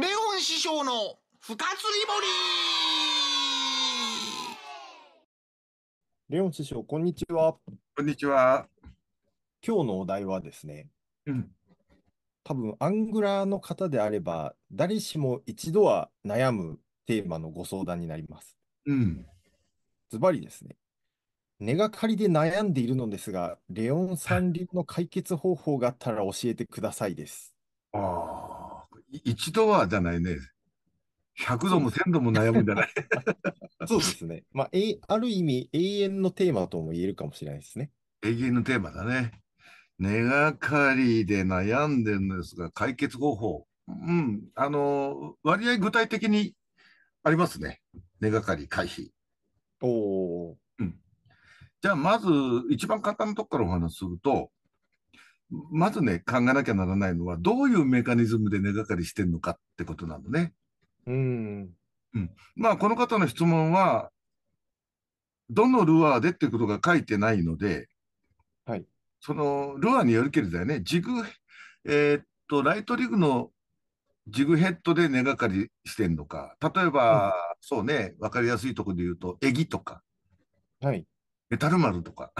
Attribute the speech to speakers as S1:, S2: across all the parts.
S1: レオン師匠のリボリーレオン師匠、こんにちは。こんにちは。今日のお題はですね、うん、多分アングラーの方であれば、誰しも一度は悩むテーマのご相談になります。うん。ズバリですね。根がかりで悩んでいるのですが、レオン三流の解決方法があったら教えてくださいです。ああ。一度はじゃないね。100度も1000度も悩むんじゃない そうですね。まあ、えある意味、永遠のテーマとも言えるかもしれない
S2: ですね。永遠のテーマだね。根がかりで悩んでるんですが、解決方法。うん。あの、割合具体的にありますね。根がかり回避。おお。うん。じゃあ、まず、一番簡単なとこからお話すると、まずね、考えなきゃならないのは、どういうメカニズムで根がかりしてるのかってことなのね。うん。うん。まあ、この方の質問は、どのルアーでっていうことが書いてないので、はい。その、ルアーによるけれどだよね、ジグ、えー、っと、ライトリグのジグヘッドで根がかりしてんのか。例えば、うん、そうね、わかりやすいところで言うと、エギとか。はい。メタルルとか。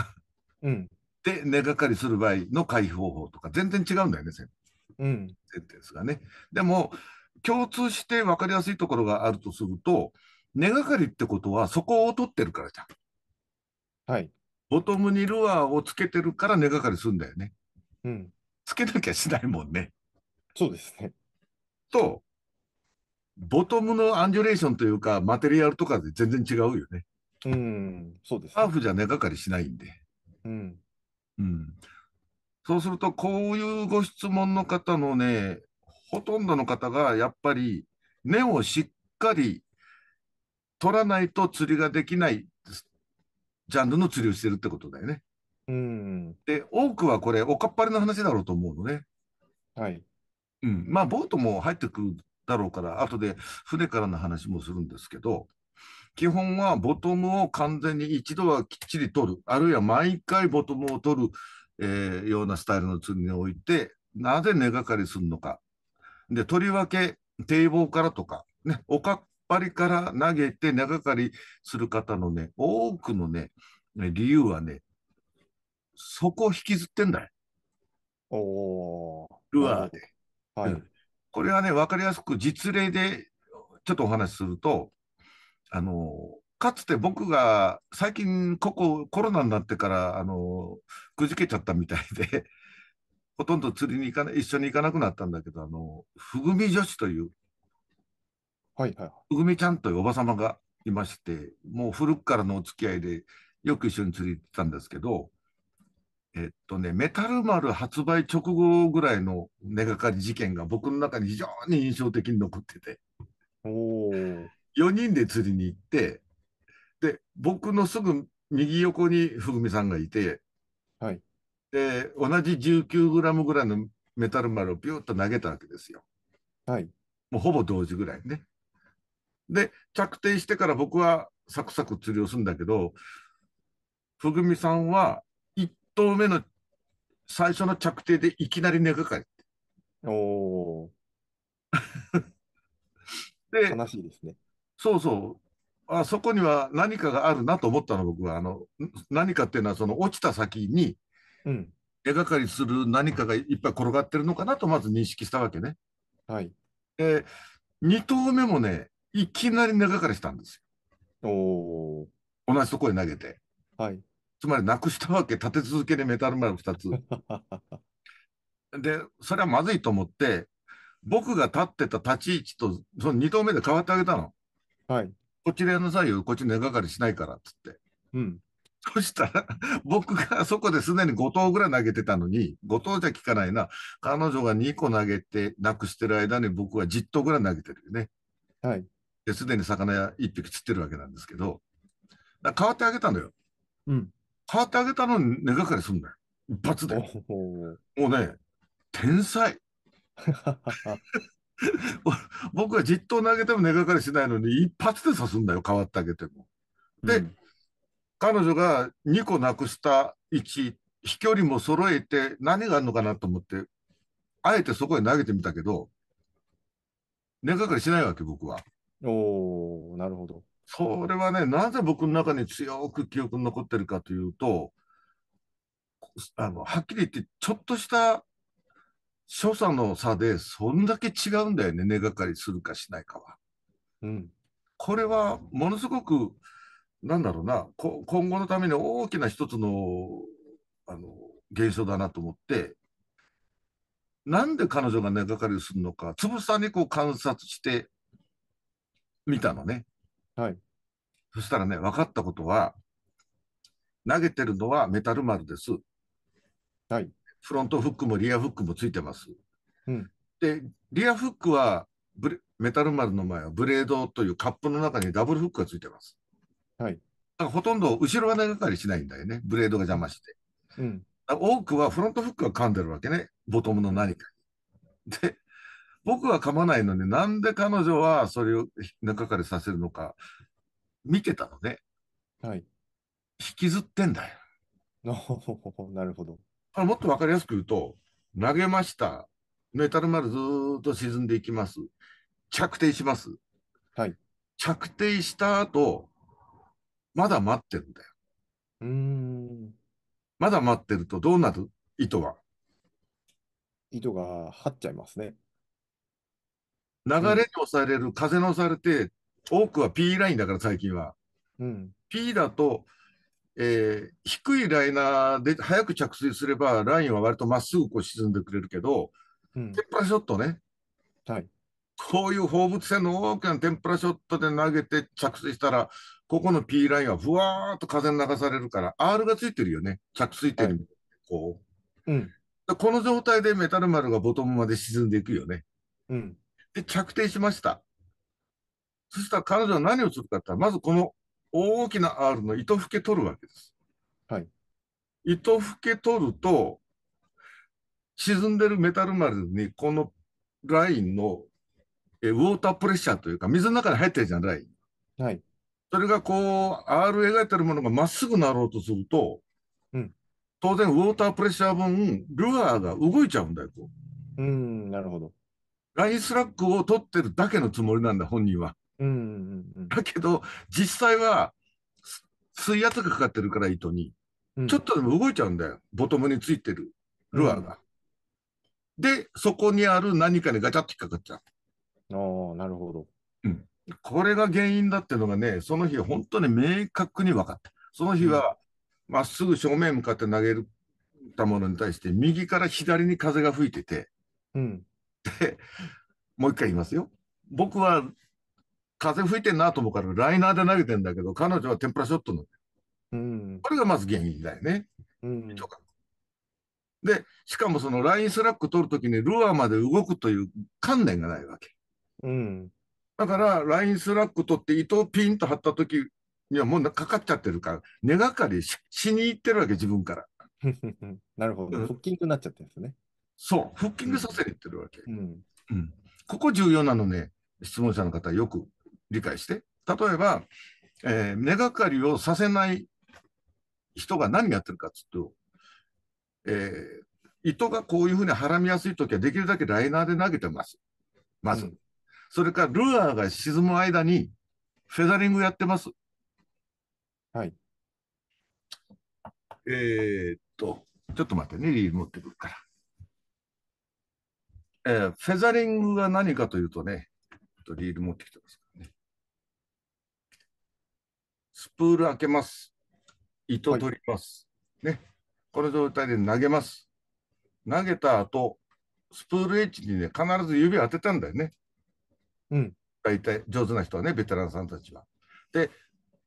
S2: うん。で根掛かりする場合の回避方法とか全然違うんだよね、うん、センテンがね。でも共通して分かりやすいところがあるとすると根掛かりってことはそこを取ってるからじゃん。はい。ボトムにルアーをつけてるから根掛かりするんだよね。うん。つけなきゃしないもんね。そうですね。と、ボトムのアンジュレーションというか、マテリアルとかで全然違うよね。うん、そうです、ね。ハーフじゃ根掛かりしないんで。うん。うん、そうすると、こういうご質問の方のね、ほとんどの方がやっぱり根をしっかり取らないと釣りができないジャンルの釣りをしてるってことだよね。う
S1: ん、
S2: で、多くはこれ、おかっぱりの話だろうと思うのね。はい。うん。まあ、ボートも入ってくるだろうから、後で船からの話もするんですけど、基本はボトムを完全に一度はきっちり取る、あるいは毎回ボトムを取る、えー、ようなスタイルの釣りにおいて、なぜ根がかりするのか。で、とりわけ、堤防からとか、ね、おかっぱりから投げて根がかりする方のね、多くのね、理由はね、そこを引きずってんだよ。おルアーで。はい、うん、これはね、わかりやすく実例でちょっとお話しすると、あの、かつて僕が最近ここコロナになってからあのくじけちゃったみたいで ほとんど釣りに行かない、一緒に行かなくなったんだけどあのふぐみ女子という、はいはい、ふぐみちゃんというおば様がいましてもう古くからのお付き合いでよく一緒に釣り行ってたんですけどえっとねメタル丸発売直後ぐらいの根がかり事件が僕の中に非常に印象的に残ってて。おー4人で釣りに行って、で、僕のすぐ右横にぐみさんがいて、はい。で、同じ19グラムぐらいのメタル丸をぴューッと投げたわけですよ。はい。もうほぼ同時ぐらいね。で、着底してから僕はサクサク釣りをするんだけど、ぐみさんは1投目の最初の着底でいきなり寝かかり。おお。で、悲しいですね。そうそう。あそこには何かがあるなと思ったの、僕は。あの、何かっていうのは、その落ちた先に、うん。手がかりする何かがいっぱい転がってるのかなと、まず認識したわけね。はい。で、2投目もね、いきなり根がかりしたんですよ。お同じとこに投げて。はい。つまりなくしたわけ、立て続けにメタルマル2つ。で、それはまずいと思って、僕が立ってた立ち位置と、その2投目で変わってあげたの。はい。こっちでやんなさいよ、こっち根がかりしないから、っつって。うん。そしたら、僕がそこですでに5投ぐらい投げてたのに、5投じゃ効かないな。彼女が2個投げて、なくしてる間に僕は10投ぐらい投げてるよね。はい。で、すでに魚屋1匹釣ってるわけなんですけど、だ変わってあげたのよ。うん。変わってあげたのに根がかりすんだよ。一発で。もうね、天才。僕はじっと投げても根掛かりしないのに、一発で刺すんだよ、変わってあげても。で、うん、彼女が2個なくした位置、飛距離も揃えて、何があるのかなと思って、あえてそこへ投げてみたけど、根掛かりしないわけ、僕は。おなるほど。それはね、なぜ僕の中に強く記憶に残ってるかというと、あのはっきり言って、ちょっとした所作の差でそんだけ違うんだよね、根がかりするかしないかは。うん、これはものすごく、なんだろうな、今後のために大きな一つのあの現象だなと思って、なんで彼女が根がかりするのか、つぶさにこう観察してみたのね。はい。そしたらね、分かったことは、投げてるのはメタル丸です。はい。フロントフックもリアフックもついてます。うん、で、リアフックはメタル丸の前はブレードというカップの中にダブルフックがついてます。はい、だからほとんど後ろは根がかりしないんだよね、ブレードが邪魔して。うん、多くはフロントフックが噛んでるわけね、ボトムの何かに。で、僕は噛まないのになんで彼女はそれを根かかりさせるのか見てたのね。はい、引きずってんだよ。なるほど。あもっと分かりやすく言うと、投げました、メタルまでずっと沈んでいきます、着底します、はい、着底した後まだ待ってるんだよ。うんまだ待ってるとどうなる糸は。糸が張っちゃいますね。流れに押される、うん、風に押されて、多くは P ラインだから最近は。うん、P だとえー、低いライナーで早く着水すれば、ラインは割とまっすぐこう沈んでくれるけど、うん、天ぷらショットね、はい、こういう放物線の大きな天ぷらショットで投げて着水したら、ここの P ラインはふわーっと風に流されるから、R がついてるよね、着水点に、はい、こう、うん、この状態でメタル丸がボトムまで沈んでいくよね。うん、で、着底しました。そしたら彼女は何をするかってまずこの大きな R の糸ふけ取るわけです。はい。糸ふけ取ると、沈んでるメタル丸にこのラインのえウォータープレッシャーというか、水の中に入ってるじゃない。はい。それがこう、R 描いてるものがまっすぐなろうとすると、うん、当然、ウォータープレッシャー分、ルアーが動いちゃうんだよ、と。うん、なるほど。ラインスラックを取ってるだけのつもりなんだ、本人は。うんうんうん、だけど、実際は、水圧がかかってるから、糸に。うん、ちょっとでも動いちゃうんだよ。ボトムについてる、ルアーが。うん、で、そこにある何かにガチャッと引っかかっちゃう。ああ、なるほど。うん。これが原因だっていうのがね、その日本当に明確に分かった。その日は、ま、うん、っすぐ正面向かって投げたものに対して、右から左に風が吹いてて、うん。で、もう一回言いますよ。僕は風吹いてんなと思うから、ライナーで投げてんだけど、彼女は天ぷらショットの。うん、これがまず原因だよね。うん、で、しかもそのラインスラック取るときにルアーまで動くという観念がないわけ。うん、だから、ラインスラック取って糸をピンと張ったときにはもうかかっちゃってるから、根がかりししに行ってるわけ、自分から。なるほど。フッキングになっちゃってるんですね。そう、フッキングさせに行ってるわけ。うん、ここ重要なのね、質問者の方よく理解して。例えば、えー、根がかりをさせない人が何やってるかっつうと、えー、糸がこういうふうにはらみやすいときはできるだけライナーで投げてます。まず。うん、それからルアーが沈む間にフェザリングやってます。はい。えー、っと、ちょっと待ってね、リール持ってくるから。えー、フェザリングが何かというとね、リール持ってきてます。スプール開けます。糸取ります。はい、ね。この状態で投げます。投げた後、スプールエッジにね、必ず指を当てたんだよね。うん。大体、上手な人はね、ベテランさんたちは。で、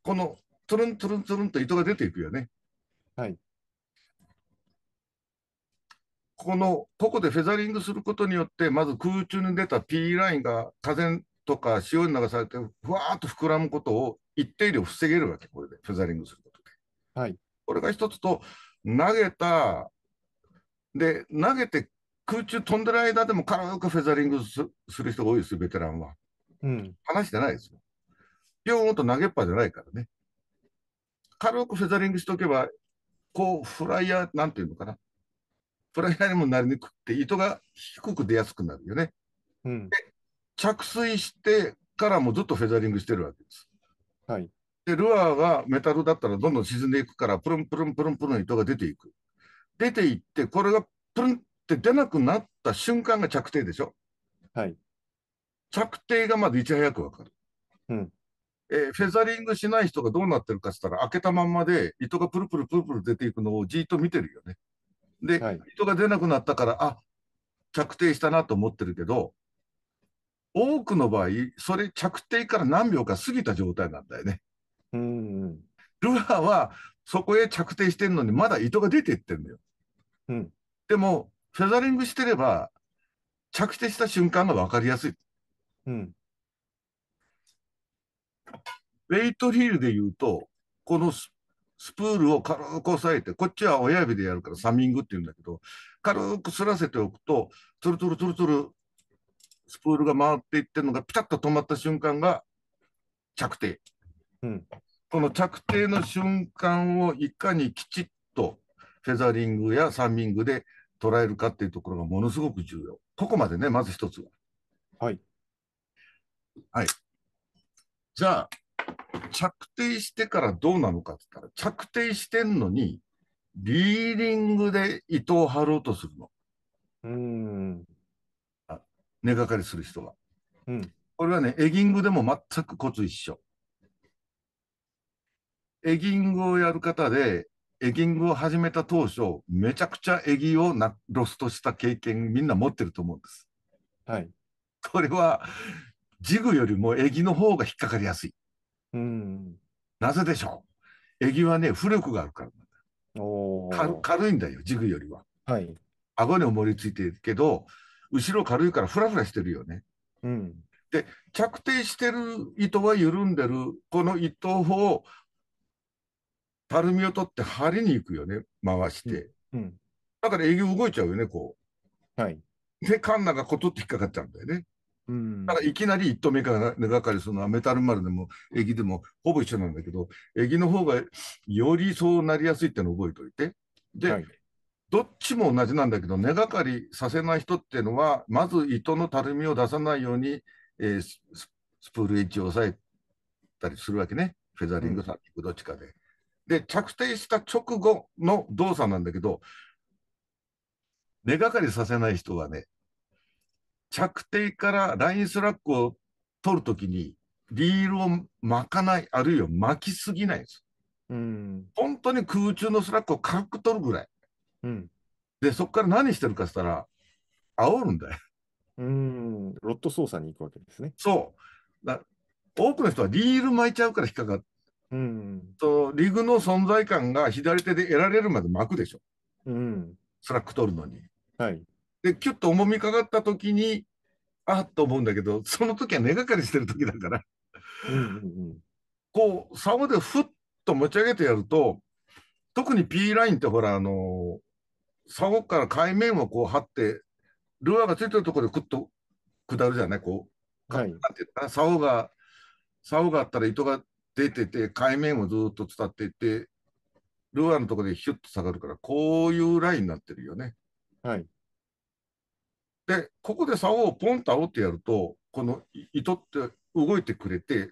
S2: このトゥルントゥルントゥルンと糸が出ていくよね。はい。この、ここでフェザリングすることによって、まず空中に出た P ラインが風とか潮に流されて、ふわーっと膨らむことを一定量防げるわけ、これで、フェザリングすることで。はい、これが一つと、投げた、で、投げて空中飛んでる間でも軽くフェザリングする人が多いですよ、ベテランは。うん、話してないですよ。ピョンと投げっぱじゃないからね。軽くフェザリングしておけば、こう、フライヤー、なんていうのかな。フライヤーにもなりにくくて、糸が低く出やすくなるよね。うん、で着水してからもずっとフェザリングしてるわけです。はい、でルアーがメタルだったらどんどん沈んでいくからプルンプルンプルンプルン糸が出ていく出ていってこれがプルンって出なくなった瞬間が着底でしょ、はい、着底がまずいち早く分かる、うんえー、フェザリングしない人がどうなってるかっったら開けたまんまで糸がプルプルプルプル出ていくのをじーっと見てるよねで、はい、糸が出なくなったからあ着底したなと思ってるけど多くの場合、それ着底から何秒か過ぎた状態なんだよね。うん、うん、ルアーはそこへ着底してるのにまだ糸が出ていってるのよ。うん、でも、フェザリングしてれば、着底した瞬間が分かりやすい。うん、ウェイトヒールで言うと、このスプールを軽く押さえて、こっちは親指でやるからサミングって言うんだけど、軽くすらせておくと、トルトルトルトルスプールが回っていってるのがピタッと止まった瞬間が着底。うん、この着底の瞬間をいかにきちっとフェザリングやサンミングで捉えるかっていうところがものすごく重要。ここまでね、まず一つは。はい。はい。じゃあ、着底してからどうなのかって言ったら、着底してんのに、リーディングで糸を張ろうとするの。うん。根掛かりする人が。うん、これはね、エギングでも全くコツ一緒。エギングをやる方で、エギングを始めた当初、めちゃくちゃエギをなロストした経験、みんな持ってると思うんです。はい。これは、ジグよりもエギの方が引っかかりやすい。うん。なぜでしょうエギはね、浮力があるからなんだ。お軽いんだよ、ジグよりは。はい。顎に重りついてるけど、後ろ軽いからふらふらしてるよね。うん、で着底してる糸は緩んでるこの糸をたるみを取って針に行くよね回して、うんうん、だから営業動いちゃうよねこう。はい、でカンナがコトって引っかかっちゃうんだよね。うん、だからいきなり一投目が根がかりするのはメタル丸でもエギでもほぼ一緒なんだけどエギの方がよりそうなりやすいっての覚えておいてで、はい、どっちも同じなんだけど、根がかりさせない人っていうのは、まず糸のたるみを出さないように、えー、スプールエッジを抑えたりするわけね。フェザリング、さ、どっちかで。で、着底した直後の動作なんだけど、根がかりさせない人はね、着底からラインスラックを取るときに、リールを巻かない、あるいは巻きすぎないんです。うん、本当に空中のスラックを軽く取るぐらい。うん。で、そこから何してるかしたら、煽るんだよ。うん。ロット操作に行くわけですね。そう。だ多くの人はリール巻いちゃうから引っかかる。うん。と、リグの存在感が左手で得られるまで巻くでしょ。うん。スラック取るのに。はい。で、キュッと重みかかった時に、あっと思うんだけど、その時は根がかりしてる時だから。うんうんうん、こう、竿でふっと持ち上げてやると、特に P ラインってほら、あのー、竿から海面をこう張って、ルアーがついてるところでくっと下るじゃない、こう、はい、なんていうか竿が、竿があったら糸が出てて、海面をずっと伝っていって、ルアーのところでヒュッと下がるから、こういうラインになってるよね。はい。で、ここで竿をポンと煽ってやると、この糸って動いてくれて、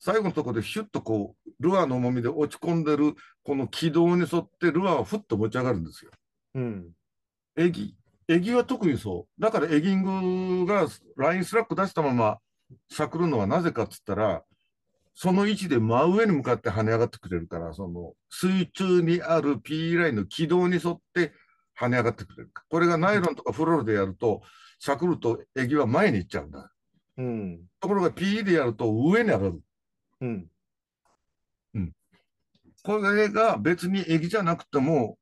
S2: 最後のところでヒュッとこう、ルアーの重みで落ち込んでる、この軌道に沿ってルアーをふっと持ち上がるんですよ。うん。エギ。エギは特にそう。だからエギングがラインスラック出したまましゃくるのはなぜかっつったら、その位置で真上に向かって跳ね上がってくれるから、その水中にある P ラインの軌道に沿って跳ね上がってくれる。これがナイロンとかフロールでやると、しゃくるとエギは前に行っちゃうんだ。うん、ところが P でやると上に上がる。うん。うん。これが別にエギじゃなくても、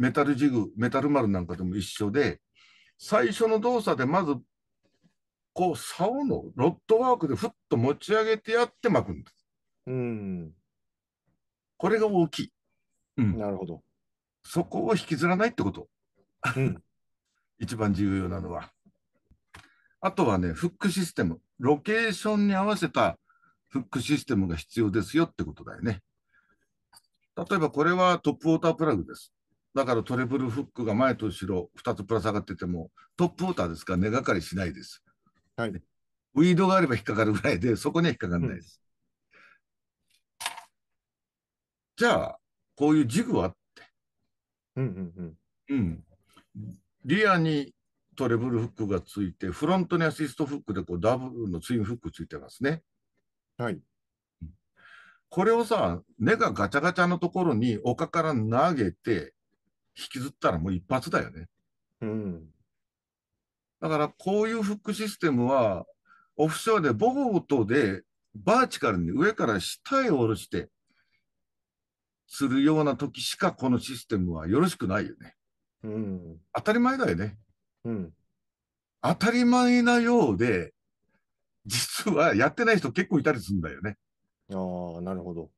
S2: メタルジグ、メタル丸なんかでも一緒で、最初の動作でまず、こう、竿のロッドワークでふっと持ち上げてやって巻くんです。うん。これが大きい。うん。なるほど。そこを引きずらないってこと。うん。一番重要なのは。あとはね、フックシステム。ロケーションに合わせたフックシステムが必要ですよってことだよね。例えばこれはトップウォータープラグです。だからトリプルフックが前と後ろ2つぶら下がってても、トップウォーターですから根がかりしないです。はい、ウィードがあれば引っかかるぐらいで、そこには引っかからないです。うん、じゃあ、こういうジグはって。うんうんうん。うん。リアにトレブルフックがついて、フロントにアシストフックでこうダブルのツインフックついてますね。はい。これをさ、根がガチャガチャのところに丘から投げて、引きずったらもう一発だよね。うん。だからこういうフックシステムは、オフショアでボートでバーチカルに上から下へ下ろして、するような時しかこのシステムはよろしくないよね。うん、当たり前だよね。うん、当たり前なようで、実はやってない人結構いたりするんだよね。ああ、なるほど。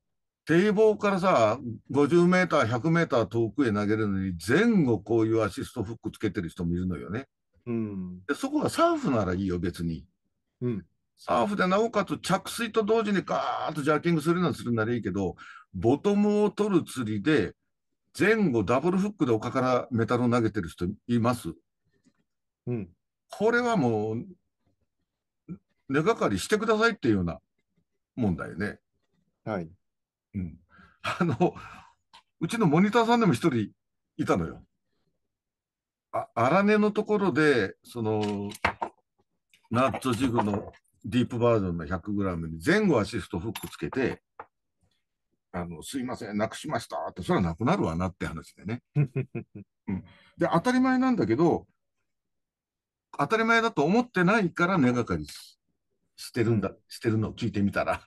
S2: 堤防からさ、50メーター、100メーター遠くへ投げるのに、前後こういうアシストフックつけてる人もいるのよね。うん、でそこはサーフならいいよ、別に。うん、サーフでなおかつ着水と同時にガーッとジャーキングするのはするならいいけど、ボトムを取る釣りで、前後ダブルフックで丘からメタルを投げてる人います。うん、これはもう、根がかりしてくださいっていうような問題ね。はい。うん、あのうちのモニターさんでも一人いたのよ。あ荒根のところでそのナッツジグのディープバージョンの 100g に前後アシストフックつけてあの、すいません、なくしましたって、それはなくなるわなって話でね。うん、で、当たり前なんだけど、当たり前だと思ってないから根がかりしてるんだ、してるのを聞いてみたら。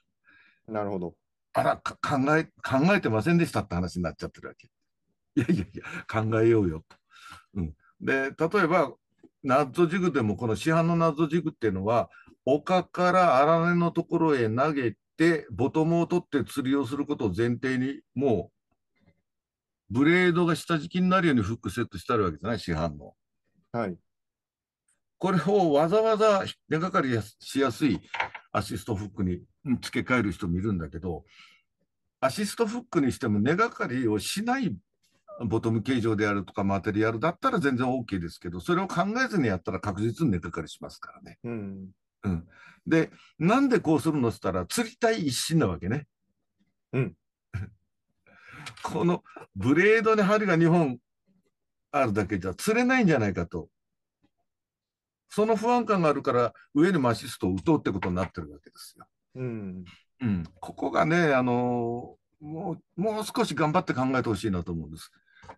S2: なるほど。あら、考え、考えてませんでしたって話になっちゃってるわけ。いやいやいや、考えようよと。うん。で、例えば、謎軸でも、この市販の謎軸っていうのは、丘から荒根のところへ投げて、ボトムを取って釣りをすることを前提に、もう、ブレードが下敷きになるようにフックセットしてあるわけじゃない、市販の。はい。これをわざわざ根がかりしやすいアシストフックに付け替える人もいるんだけど、アシストフックにしても根がかりをしないボトム形状であるとか、マテリアルだったら全然 OK ですけど、それを考えずにやったら確実に根がかりしますから
S1: ね。うん、
S2: うん、で、なんでこうするのって言ったら、釣りたい一心なわけね。うん、このブレードに針が2本あるだけじゃ釣れないんじゃないかと。その不安感があるから、上にもアシストを打とうってことになってるわけですよ。うん、ここがね、あのもうもう少し頑張って考えてほしいなと思うんです。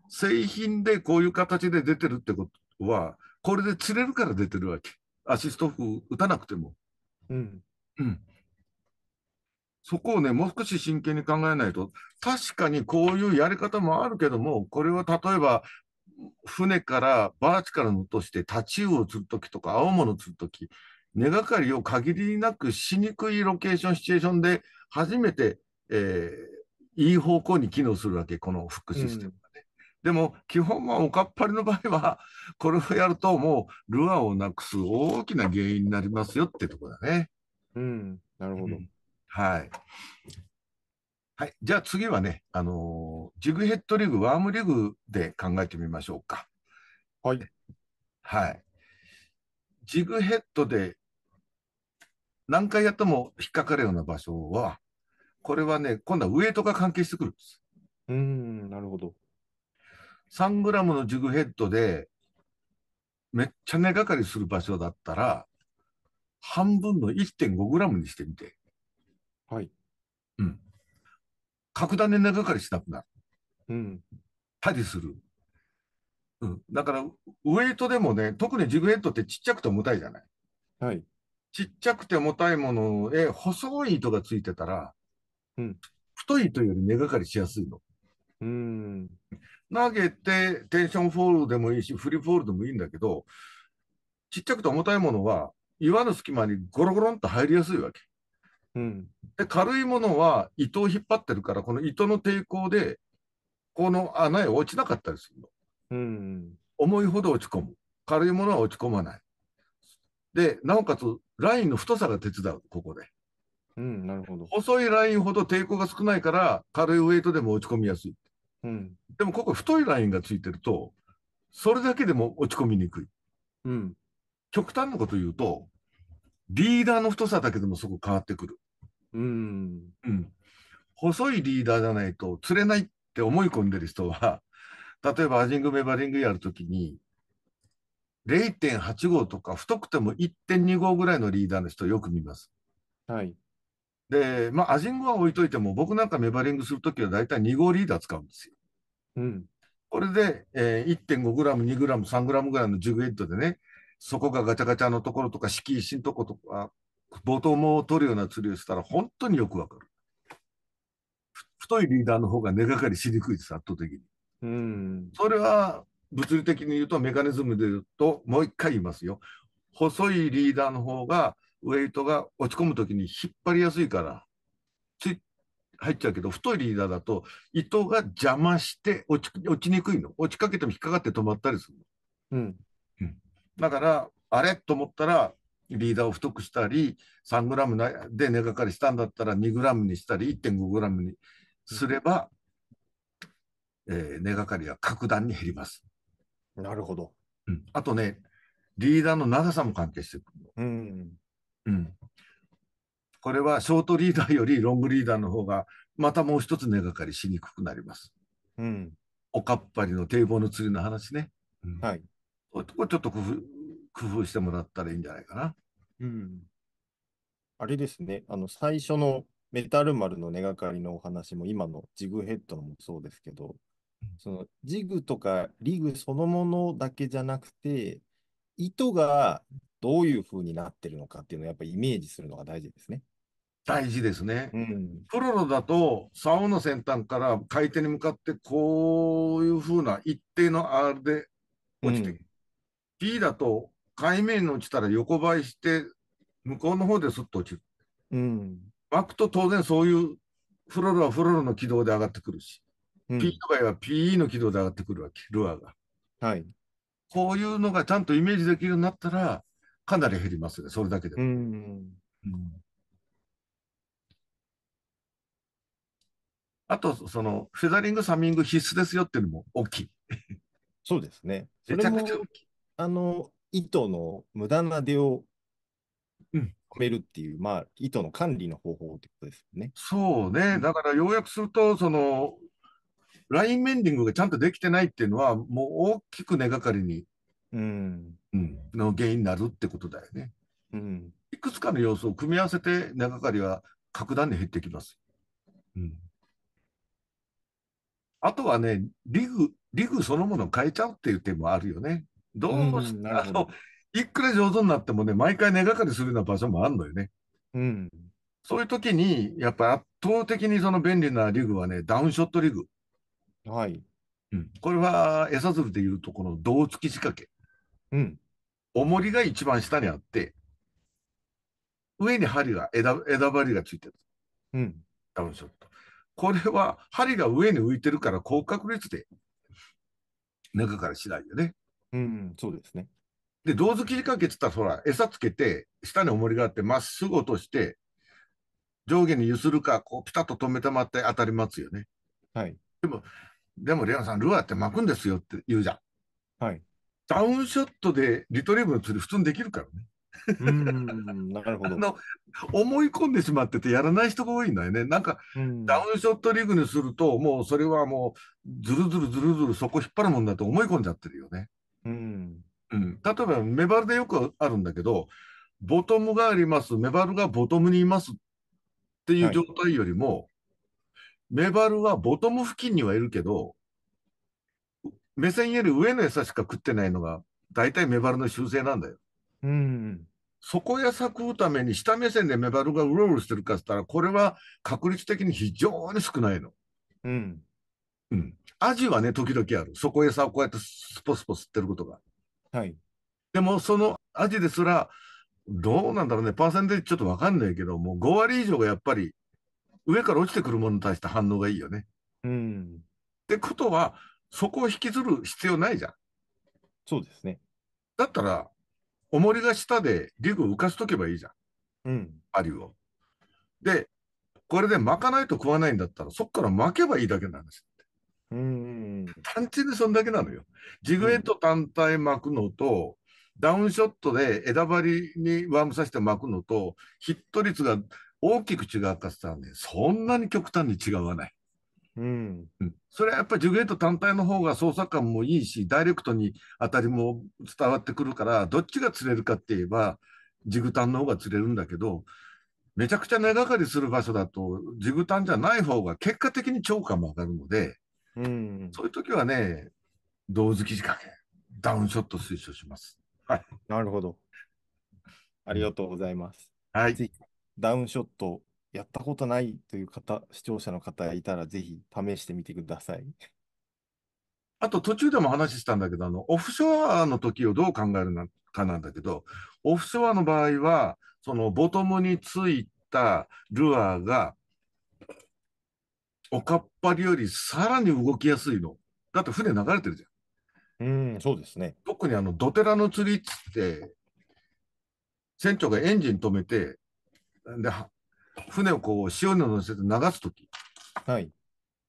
S2: 製品でこういう形で出てるってことは、これで釣れるから出てるわけ。アシストフ打たなくても。うん。うん。そこをね、もう少し真剣に考えないと、確かにこういうやり方もあるけども、これは例えば、船からバーチカルのとして、タチウオを釣るときとか、青物を釣るとき、根がかりを限りなくしにくいロケーション、シチュエーションで初めて、えー、いい方向に機能するわけ、このフックシステムがね。うん、でも、基本はおかっぱりの場合は、これをやるともうルアーをなくす大きな原因になりますよってとこだね。うん、なるほど。うん、はい。はい。じゃあ次はね、あのー、ジグヘッドリグ、ワームリグで考えてみましょうか。はい。はい。ジグヘッドで何回やっても引っかかるような場所は、これはね、今度はウエイトが関係してくるんです。うん、なるほど。3グラムのジグヘッドで、めっちゃ根がかりする場所だったら、半分の1.5グラムにしてみて。はい。うん。格段に根がかりしなくなる。うん。たりする。うん。だから、ウエイトでもね、特にジグヘッドってちっちゃくて重たいじゃない。はい。ちっちゃくて重たいものへ細い糸がついてたら、うん、太い糸より根がかりしやすいの。うん投げてテンションフォールでもいいしフリーフォールでもいいんだけどちっちゃくて重たいものは岩の隙間にゴロゴロンと入りやすいわけ。うん、で軽いものは糸を引っ張ってるからこの糸の抵抗でこの穴へ落ちなかったりするの。うん、重いほど落ち込む軽いものは落ち込まない。でなおかつラインの太さが手伝う、ここで。うん、なるほど。細いラインほど抵抗が少ないから、軽いウエイトでも落ち込みやすい。うん。でもここ太いラインがついてると、それだけでも落ち込みにくい。うん。極端なこと言うと、リーダーの太さだけでもすごく変わってくる。うん。うん。細いリーダーじゃないと釣れないって思い込んでる人は、例えばアジングメバリングやるときに、0.85とか太くても1.25ぐらいのリーダーの人よく見ます。はい。で、まあ、アジングは置いといても、僕なんかメバリングするときは大体2号リーダー使うんですよ。うん。これで、えー、1.5グラム、2グラム、3グラムぐらいのジグエッドでね、そこがガチャガチャのところとか、敷石のところとか、ボトムを取るような釣りをしたら本当によくわかる。太いリーダーの方が根がかりしにくいです、圧倒的に。うん。それは、物理的に言うとメカニズムで言うともう一回言いますよ細いリーダーの方がウェイトが落ち込む時に引っ張りやすいからつい入っちゃうけど太いリーダーだと糸が邪魔して落ち落ちにくいの落ちかけても引っかかって止まったりするの、うんうん、だからあれと思ったらリーダーを太くしたり 3g で根掛かりしたんだったら 2g にしたり 1.5g にすれば、うん、えー、根掛かりは格段に減ります。なるほど。うん、あとね、リーダーの長さも関係してくる。うん、うん、これはショートリーダーよりロングリーダーの方が、またもう一つ根がかりしにくくなります。うん、おかっぱりの堤防の釣りの話ね。はい。これちょっと工夫工夫してもらったらいいんじゃないかな。
S1: うん。あれですね、あの、最初のメタル丸の根がかりのお話も、今のジグヘッドもそうですけど、そのジグとかリグそのものだけじゃなくて、糸がどういうふうになってるのかっていうのをやっぱりイメージするのが
S2: 大事ですね。大事ですね。うん、プロロだと、竿の先端から海底に向かって、こういうふうな一定のあで落ちて、うん、P だと海面に落ちたら横ばいして、向こうの方ですっと落ちる。うん、巻くと当然そういうフロロはフロロの軌道で上がってくるし。P とかは PE の軌道で上がってくるわけ、ルアーが。はい。こういうのがちゃんとイメージできるようになったら、かなり減りますね、それだけでも。うん、うん、あと、その、フェザリング、サミング必須ですよっていうのも大きい。そうですね。めちゃくちゃ大きい。
S1: あの、糸の無駄な出を止めるっていう、うん、
S2: まあ、糸の管理の方法ってことですよね。そうね。だから、要約すると、その、ラインメンディングがちゃんとできてないっていうのは、もう大きく根がかりに、うん、うん、の原因になるってことだよね。うん、いくつかの要素を組み合わせて、根がかりは格段に減ってきます。うん、あとはね、リグ、リグそのものを変えちゃうっていう点もあるよね。どうして、うん、いくら上手になってもね、毎回根がかりするような場所もあるのよね。うん。そういう時に、やっぱり圧倒的にその便利なリグはね、ダウンショットリグ。はい。うん、これは餌鶴でいうとこの胴付き仕掛け。うん。重りが一番下にあって、上に針が、枝、枝針がついてる。うん。ダウンショット。これは針が上に浮いてるから高確率で中からしないよね。うん、そうですね。で、胴付き仕掛けって言ったら、ほら、餌つけて、下に重りがあって、まっすぐ落として、上下に揺するか、こう、ピタッと止めてまって当たりますよね。はい。でも、でもレオンさん、ルアーって巻くんですよって言うじゃん。はい。ダウンショットでリトリーブの釣り普通にできるからね。うん、なるほど。あの、思い込んでしまっててやらない人が多いんだよね。なんか、ダウンショットリーグにすると、もうそれはもう、ずるずるずるずるそこ引っ張るもんだと思い込んじゃってるよね。うん。うん。例えば、メバルでよくあるんだけど、ボトムがあります、メバルがボトムにいますっていう状態よりも、メバルはボトム付近にはいるけど、目線より上の餌しか食ってないのが、大体メバルの習性なんだよ。うん。そこや食うために下目線でメバルがうろうろしてるかっつったら、これは確率的に非常に少ないの。うん。うん。アジはね、時々ある。そこ餌をこうやってスポスポ吸ってることが。はい。でも、そのアジですら、どうなんだろうね、パーセンテージちょっとわかんないけど、もう5割以上がやっぱり上から落ちてくるものに対して反応がいいよね。うん。ってことは、そこを引きずる必要ないじゃん。そうですね。だったら、重りが下でリュグを浮かしとけばいいじゃん。うん。アリを。で、これで巻かないと食わないんだったら、そこから巻けばいいだけなんです。うん。単純にそんだけなのよ。ジグエット単体巻くのと、うん、ダウンショットで枝張りにワームさせて巻くのと、ヒット率が大きく違うかって言ったらね、そんなに極端に違わない。うん、うん、それはやっぱりジュゲート単体の方が捜査官もいいし、ダイレクトに当たりも伝わってくるから、どっちが釣れるかって言えば、ジグタンの方が釣れるんだけど、めちゃくちゃ根がかりする場所だと、ジグタンじゃない方が結果的に超過も上がるので、うん、そういう時はね、胴突き仕掛け、ダウンショット推奨します。
S1: はい。なるほど。ありがとうございます。はい。ダウンショットやったことないという方、視聴者の方いたら、ぜひ試してみて
S2: ください。あと途中でも話したんだけど、あの、オフショアの時をどう考えるのかなんだけど、オフショアの場合は、そのボトムについたルアーが、おかっぱりよりさらに動きやすいの。だって船流れてるじゃん。うん、そうですね。特にあの、ドテラの釣りっつって、船長がエンジン止めて、で船をこう潮に乗せて流す時、はい、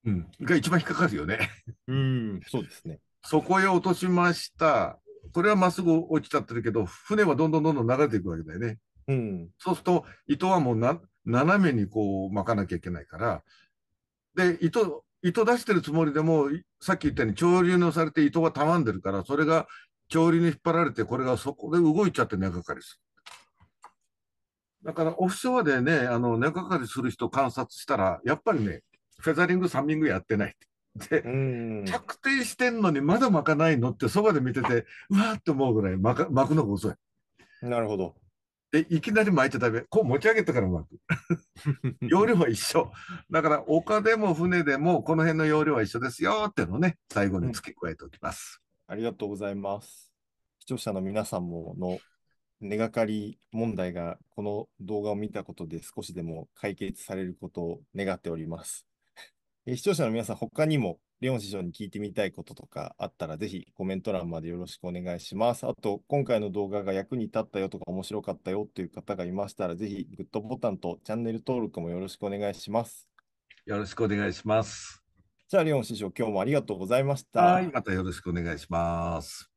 S2: うん、が一番引っかかるよね。うんそうですねそこへ落としました。これはまっすぐ落ちちゃってるけど、船はどんどんどんどん流れていくわけだよね。うん、そうすると、糸はもうな斜めにこう巻かなきゃいけないから、で、糸、糸出してるつもりでも、さっき言ったように潮流のされて糸がたまんでるから、それが潮流に引っ張られて、これがそこで動いちゃって根掛かりすだからオフショアでね、あの、根掛かりする人観察したら、やっぱりね、フェザリング、サミングやってないで、着底してんのにまだ巻かないのってそばで見てて、うわーって思うぐらい巻か巻くのが遅い。なるほど。で、いきなり巻いちゃダメ。こう持ち上げてから巻く。容量は一緒。だから、丘でも船でも、この辺の容量は一緒ですよっていうのをね、最後に付け加えておきます。うん、ありがとうございます。
S1: 視聴者の皆さんもの根がかり問題がこの動画を見たことで少しでも解決されることを願っております。視聴者の皆さん、他にもレオン師匠に聞いてみたいこととかあったら、ぜひコメント欄までよろしくお願いします。あと、今回の動画が役に立ったよとか面白かったよっていう方がいましたら、ぜひグッドボタンとチャンネル登録もよろしくお願いします。
S2: よろしくお願いします。じ
S1: ゃあ、レオン師匠、今日もありがとうございました。はい、またよろしくお願いします。